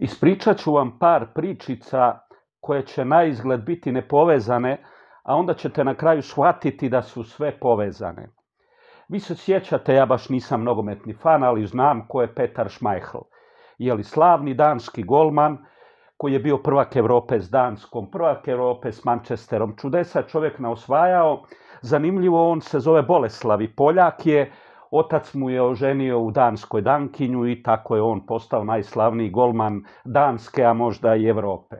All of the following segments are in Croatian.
Ispričat ću vam par pričica koje će na izgled biti nepovezane, a onda ćete na kraju shvatiti da su sve povezane. Vi se sjećate, ja baš nisam nogometni fan, ali znam ko je Petar Šmajhl. Je li slavni danski golman koji je bio prvak Europe s Danskom, prvak Europe s Manchesterom. Čudesa čovjek na osvajao. Zanimljivo, on se zove Boleslavi Poljak je, Otac mu je oženio u Danskoj Dankinju i tako je on postao najslavniji golman Danske, a možda i Europe.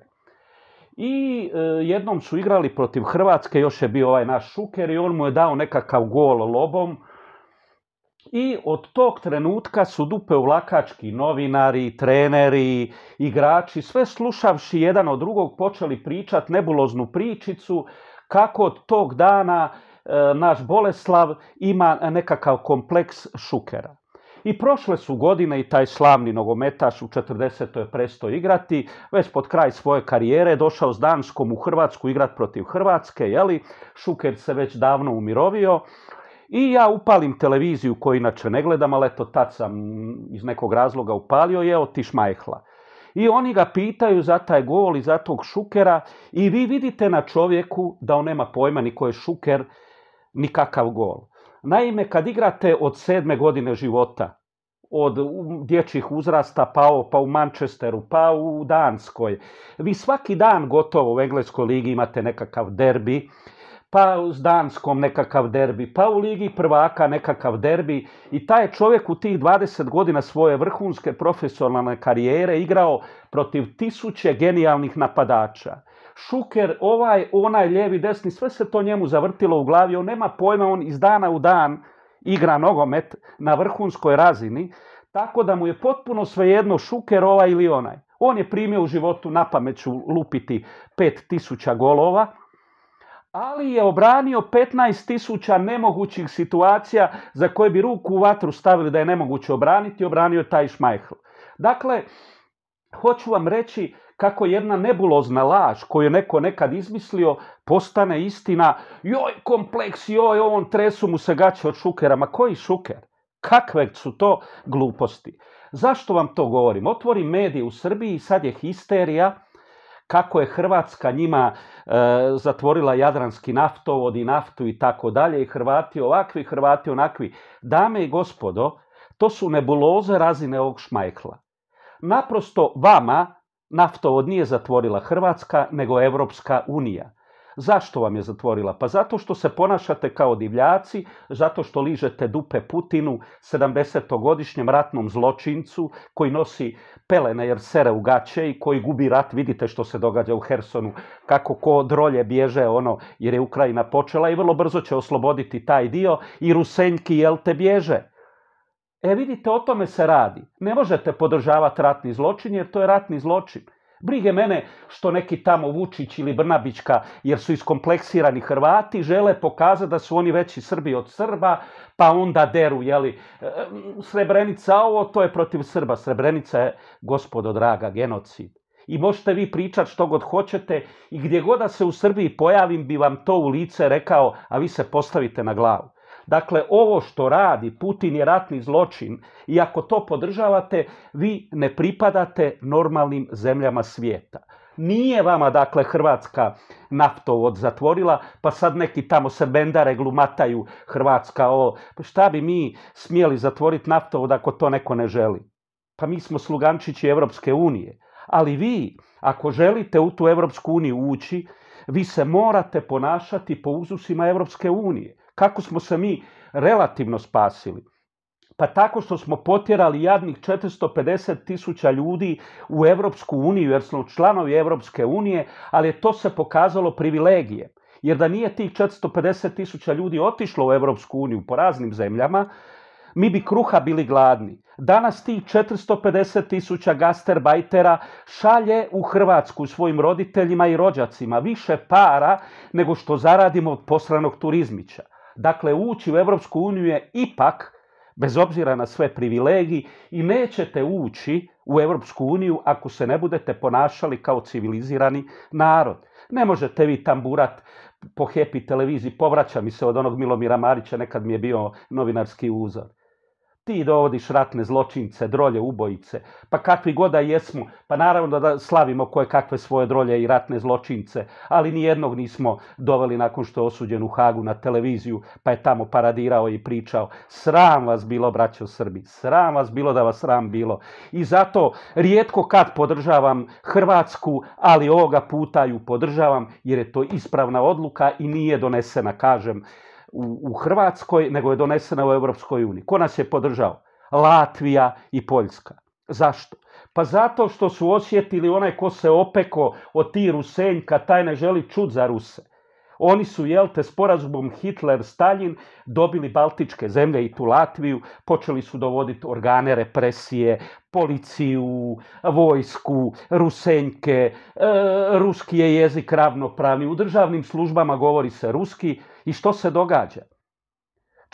I e, jednom su igrali protiv Hrvatske, još je bio ovaj naš Šuker i on mu je dao nekakav gol lobom. I od tog trenutka su dupe vlakački novinari, treneri, igrači, sve slušavši jedan od drugog počeli pričati nebuloznu pričicu kako od tog dana E, naš Boleslav ima nekakav kompleks Šukera. I prošle su godine i taj slavni nogometaš u 40. je prestao igrati, već pod kraj svoje karijere došao s Danskom u Hrvatsku igrat protiv Hrvatske, jeli? Šuker se već davno umirovio. I ja upalim televiziju koju inače ne gledam, ali eto tad sam iz nekog razloga upalio je otiš majhla. I oni ga pitaju za taj gol i za tog Šukera i vi vidite na čovjeku da on nema pojma ni ko je Šuker, nikakav gol. Naime, kad igrate od sedme godine života, od dječjih uzrasta, pa, pa u Manchesteru, pa u Danskoj. Vi svaki dan gotovo u Engleskoj ligi imate nekakav derbi, pa s Danskom nekakav derbi, pa u Ligi prvaka nekakav derbi i taj čovjek u tih 20 godina svoje vrhunske profesionalne karijere igrao protiv tisuće genijalnih napadača. Šuker, ovaj, onaj, lijevi, desni, sve se to njemu zavrtilo u glavi, on nema pojma, on iz dana u dan igra nogomet na vrhunskoj razini, tako da mu je potpuno svejedno Šuker ovaj ili onaj. On je primio u životu na ću lupiti 5000 golova, ali je obranio 15.000 nemogućih situacija za koje bi ruku u vatru stavili da je nemoguće obraniti, obranio je taj Šmajhl. Dakle, hoću vam reći, kako jedna nebulozna laž koju je neko nekad izmislio postane istina, joj kompleks, joj ovom tresu mu se gaće od šukera. Ma koji šuker? Kakve su to gluposti? Zašto vam to govorim? Otvori medije u Srbiji i sad je histerija kako je Hrvatska njima e, zatvorila jadranski naftovod i naftu i tako dalje i Hrvati ovakvi, Hrvati onakvi. Dame i gospodo, to su nebuloze razine ovog šmajkla. Naprosto vama Naftovod nije zatvorila Hrvatska, nego Evropska unija. Zašto vam je zatvorila? Pa zato što se ponašate kao divljaci, zato što ližete dupe Putinu, 70-godišnjem ratnom zločincu koji nosi pelene jer sere u gaće i koji gubi rat. Vidite što se događa u Hersonu, kako ko drolje bježe ono jer je Ukrajina počela i vrlo brzo će osloboditi taj dio i Rusenjki jel te bježe. E vidite, o tome se radi. Ne možete podržavati ratni zločin jer to je ratni zločin. Brige mene što neki tamo Vučić ili Brnabićka, jer su iskompleksirani Hrvati, žele pokazati da su oni veći Srbi od Srba, pa onda deru, jeli, e, Srebrenica ovo, to je protiv Srba. Srebrenica je, gospodo draga, genocid. I možete vi pričati što god hoćete i gdje god da se u Srbiji pojavim bi vam to u lice rekao, a vi se postavite na glavu. Dakle, ovo što radi Putin je ratni zločin i ako to podržavate, vi ne pripadate normalnim zemljama svijeta. Nije vama, dakle, Hrvatska naftovod zatvorila, pa sad neki tamo se bendare glumataju Hrvatska o, pa šta bi mi smjeli zatvoriti naftovod ako to neko ne želi? Pa mi smo slugančići Evropske unije. Ali vi, ako želite u tu Evropsku uniju ući, vi se morate ponašati po uzusima Evropske unije. Kako smo se mi relativno spasili? Pa tako što smo potjerali jadnih 450 tisuća ljudi u Evropsku uniju, jer smo članovi Evropske unije, ali je to se pokazalo privilegije. Jer da nije tih 450 tisuća ljudi otišlo u Evropsku uniju po raznim zemljama, mi bi kruha bili gladni. Danas tih 450 tisuća gasterbajtera šalje u Hrvatsku svojim roditeljima i rođacima više para nego što zaradimo od posranog turizmića. Dakle, ući u Europsku uniju je ipak, bez obzira na sve privilegije, i nećete ući u Europsku uniju ako se ne budete ponašali kao civilizirani narod. Ne možete vi tamburat po HEPI televiziji, povraća mi se od onog Milomira Marića, nekad mi je bio novinarski uzor ti dovodiš ratne zločince, drolje, ubojice, pa kakvi god da jesmo, pa naravno da slavimo koje kakve svoje drolje i ratne zločince, ali ni jednog nismo doveli nakon što je osuđen u Hagu na televiziju, pa je tamo paradirao i pričao. Sram vas bilo, braćo Srbi, sram vas bilo da vas sram bilo. I zato rijetko kad podržavam Hrvatsku, ali ovoga puta ju podržavam jer je to ispravna odluka i nije donesena, kažem, u, Hrvatskoj, nego je donesena u Europskoj uniji. Ko nas je podržao? Latvija i Poljska. Zašto? Pa zato što su osjetili onaj ko se opeko od ti Rusenjka, taj ne želi čut za Ruse. Oni su, jel te, sporazumom Hitler-Stalin dobili Baltičke zemlje i tu Latviju, počeli su dovoditi organe represije, policiju, vojsku, rusenjke, e, ruski je jezik ravnopravni, u državnim službama govori se ruski, i što se događa?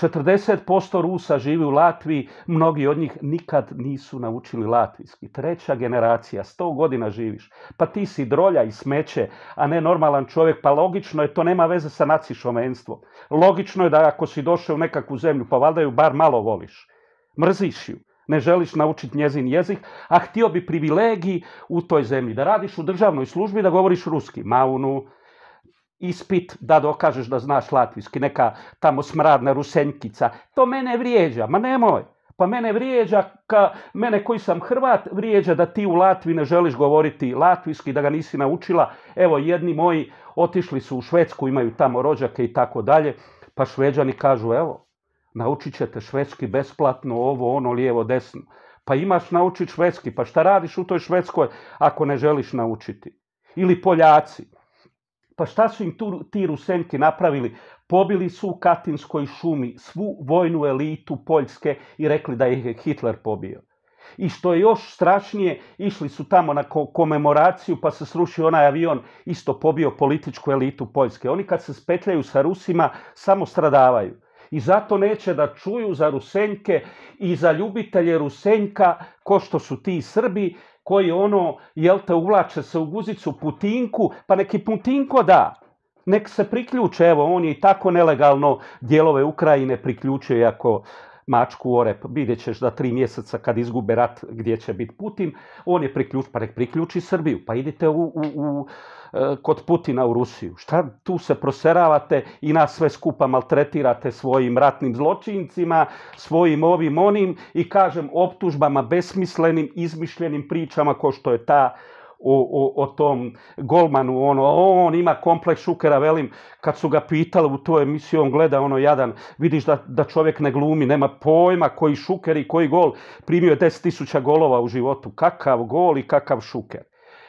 40% Rusa živi u Latviji, mnogi od njih nikad nisu naučili latvijski. Treća generacija, sto godina živiš. Pa ti si drolja i smeće, a ne normalan čovjek. Pa logično je, to nema veze sa nacišomenstvom. Logično je da ako si došao u nekakvu zemlju, pa valjda ju bar malo voliš. Mrziš ju. Ne želiš naučiti njezin jezik, a htio bi privilegiji u toj zemlji. Da radiš u državnoj službi, da govoriš ruski. Maunu, ispit da dokažeš da znaš latvijski, neka tamo smradna rusenjkica. To mene vrijeđa, ma nemoj. Pa mene vrijeđa, ka, mene koji sam Hrvat, vrijeđa da ti u Latviji ne želiš govoriti latvijski, da ga nisi naučila. Evo, jedni moji otišli su u Švedsku, imaju tamo rođake i tako dalje, pa Šveđani kažu, evo, naučit ćete švedski besplatno, ovo, ono, lijevo, desno. Pa imaš naučiti švedski, pa šta radiš u toj Švedskoj ako ne želiš naučiti? Ili Poljaci, pa šta su im tu, ti Rusenki napravili? Pobili su u Katinskoj šumi svu vojnu elitu Poljske i rekli da ih je Hitler pobio. I što je još strašnije, išli su tamo na komemoraciju pa se srušio onaj avion, isto pobio političku elitu Poljske. Oni kad se spetljaju sa Rusima, samo stradavaju. I zato neće da čuju za Rusenke i za ljubitelje Rusenka, ko što su ti Srbi, koji ono, jel te, uvlače se u guzicu putinku, pa neki putinko da. Nek se priključe, evo, on je i tako nelegalno dijelove Ukrajine priključio, iako mačku o rep. Vidjet ćeš da tri mjeseca kad izgube rat gdje će biti Putin, on je priključ, pa nek priključi Srbiju, pa idite u, u, u e, kod Putina u Rusiju. Šta tu se proseravate i nas sve skupa maltretirate svojim ratnim zločincima, svojim ovim onim i kažem optužbama besmislenim, izmišljenim pričama ko što je ta o, o, o tom golmanu, ono, on ima kompleks Šukera, velim, kad su ga pitali u toj emisiji, on gleda ono jadan, vidiš da, da čovjek ne glumi, nema pojma koji Šuker i koji gol, primio je 10.000 golova u životu, kakav gol i kakav Šuker.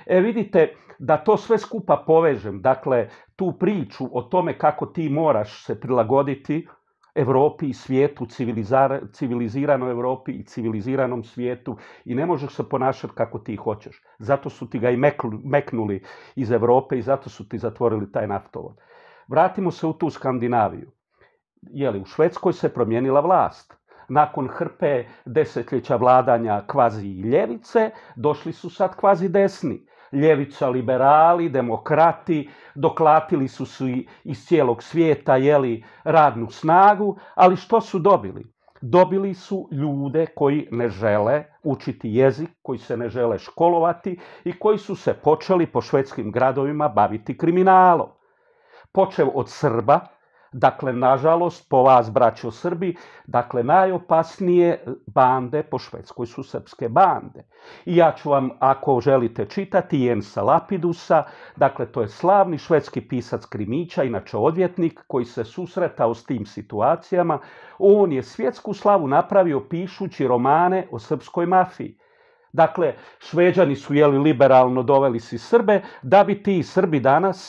E vidite, da to sve skupa povežem, dakle, tu priču o tome kako ti moraš se prilagoditi, Europi i svijetu, civiliziranoj Europi i civiliziranom svijetu i ne možeš se ponašati kako ti hoćeš. Zato su ti ga i meknuli iz Europe i zato su ti zatvorili taj naftovod. Vratimo se u tu Skandinaviju. Jeli, u Švedskoj se promijenila vlast. Nakon hrpe desetljeća vladanja kvazi i ljevice, došli su sad kvazi desni. Ljevica liberali, demokrati, doklatili su su iz cijelog svijeta jeli, radnu snagu, ali što su dobili? dobili su ljude koji ne žele učiti jezik, koji se ne žele školovati i koji su se počeli po švedskim gradovima baviti kriminalom. Počeo od Srba Dakle, nažalost, po vas, braćo Srbi, dakle, najopasnije bande po Švedskoj su srpske bande. I ja ću vam, ako želite čitati, Jensa Lapidusa, dakle, to je slavni švedski pisac krimića, inače odvjetnik, koji se susretao s tim situacijama. On je svjetsku slavu napravio pišući romane o srpskoj mafiji. Dakle, Šveđani su jeli liberalno doveli si Srbe da bi ti Srbi danas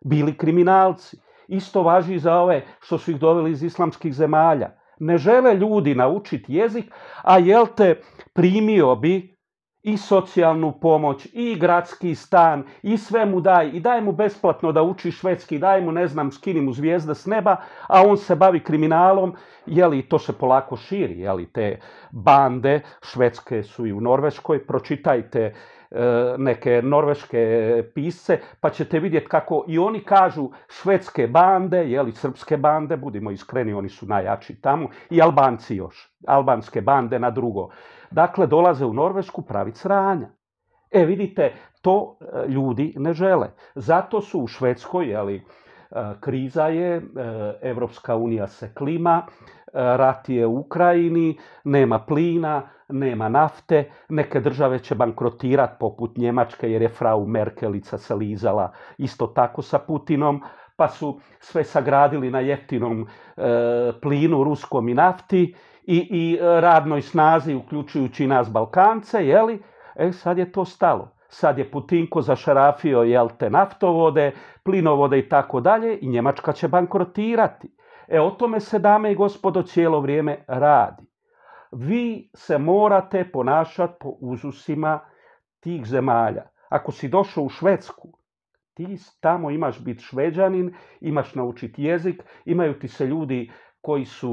bili kriminalci. Isto važi i za ove što su ih doveli iz islamskih zemalja. Ne žele ljudi naučiti jezik, a jel te primio bi i socijalnu pomoć, i gradski stan, i sve mu daj, i daj mu besplatno da uči švedski, daj mu, ne znam, skini mu zvijezda s neba, a on se bavi kriminalom, jeli, to se polako širi, jeli, te bande, švedske su i u Norveškoj, pročitajte E, neke norveške pisce, pa ćete vidjeti kako i oni kažu švedske bande, jeli srpske bande, budimo iskreni, oni su najjači tamo, i Albanci još, albanske bande na drugo. Dakle, dolaze u Norvešku pravi sranja. E, vidite, to e, ljudi ne žele. Zato su u Švedskoj, jeli, e, kriza je, Evropska unija se klima, rat je u Ukrajini, nema plina, nema nafte, neke države će bankrotirati poput Njemačke jer je frau Merkelica se lizala isto tako sa Putinom, pa su sve sagradili na jeftinom e, plinu, ruskom i nafti i, i e, radnoj snazi, uključujući nas Balkance, jeli? E, sad je to stalo. Sad je Putinko zašarafio, jel te, naftovode, plinovode i tako dalje i Njemačka će bankrotirati. E, o tome se, dame i gospodo, cijelo vrijeme radi vi se morate ponašati po uzusima tih zemalja. Ako si došao u Švedsku, ti tamo imaš biti šveđanin, imaš naučiti jezik, imaju ti se ljudi koji su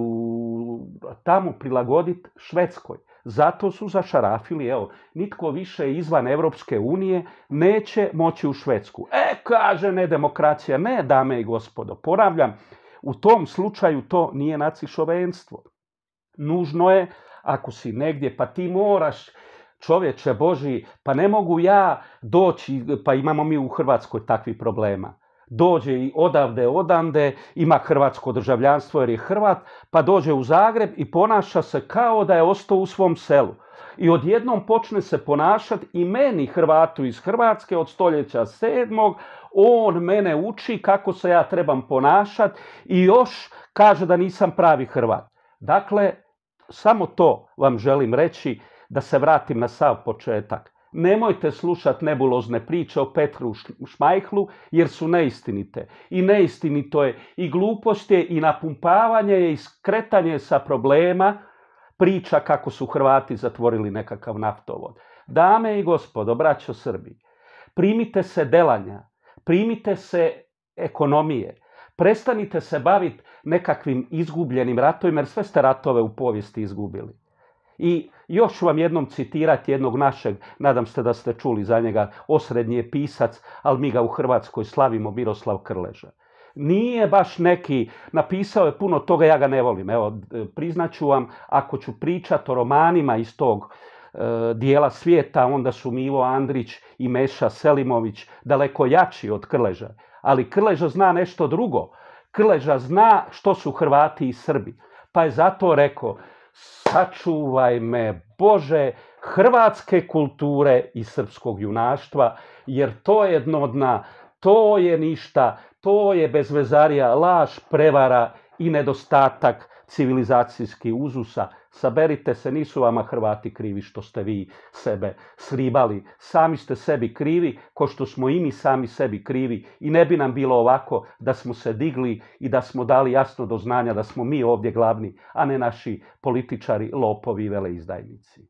tamo prilagoditi Švedskoj. Zato su zašarafili, evo, nitko više izvan Evropske unije neće moći u Švedsku. E, kaže, ne demokracija, ne, dame i gospodo. poravljam, u tom slučaju to nije nacišovenstvo. Nužno je ako si negdje, pa ti moraš, čovječe Boži, pa ne mogu ja doći, pa imamo mi u Hrvatskoj takvi problema. Dođe i odavde, odande, ima hrvatsko državljanstvo jer je Hrvat, pa dođe u Zagreb i ponaša se kao da je ostao u svom selu. I odjednom počne se ponašati i meni Hrvatu iz Hrvatske od stoljeća sedmog, on mene uči kako se ja trebam ponašati i još kaže da nisam pravi Hrvat. Dakle, samo to vam želim reći da se vratim na sav početak. Nemojte slušati nebulozne priče o Petru Šmajhlu jer su neistinite. I neistinito je, i glupost je, i napumpavanje je, i skretanje sa problema priča kako su Hrvati zatvorili nekakav naftovod. Dame i gospodo, braćo Srbi, primite se delanja, primite se ekonomije, Prestanite se baviti nekakvim izgubljenim ratovima, jer sve ste ratove u povijesti izgubili. I još ću vam jednom citirati jednog našeg, nadam se da ste čuli za njega, osrednji je pisac, ali mi ga u Hrvatskoj slavimo, Miroslav Krleža. Nije baš neki, napisao je puno toga, ja ga ne volim. Evo, priznaću vam, ako ću pričati o romanima iz tog e, dijela svijeta, onda su Milo Andrić i Meša Selimović daleko jači od Krleža. Ali Krleža zna nešto drugo. Krleža zna što su Hrvati i Srbi. Pa je zato rekao, sačuvaj me Bože hrvatske kulture i srpskog junaštva, jer to je dno dna, to je ništa, to je bezvezarija, laž, prevara i nedostatak civilizacijskih uzusa. Saberite se, nisu vama Hrvati krivi što ste vi sebe sribali. Sami ste sebi krivi, ko što smo i mi sami sebi krivi. I ne bi nam bilo ovako da smo se digli i da smo dali jasno do znanja da smo mi ovdje glavni, a ne naši političari, lopovi i veleizdajnici.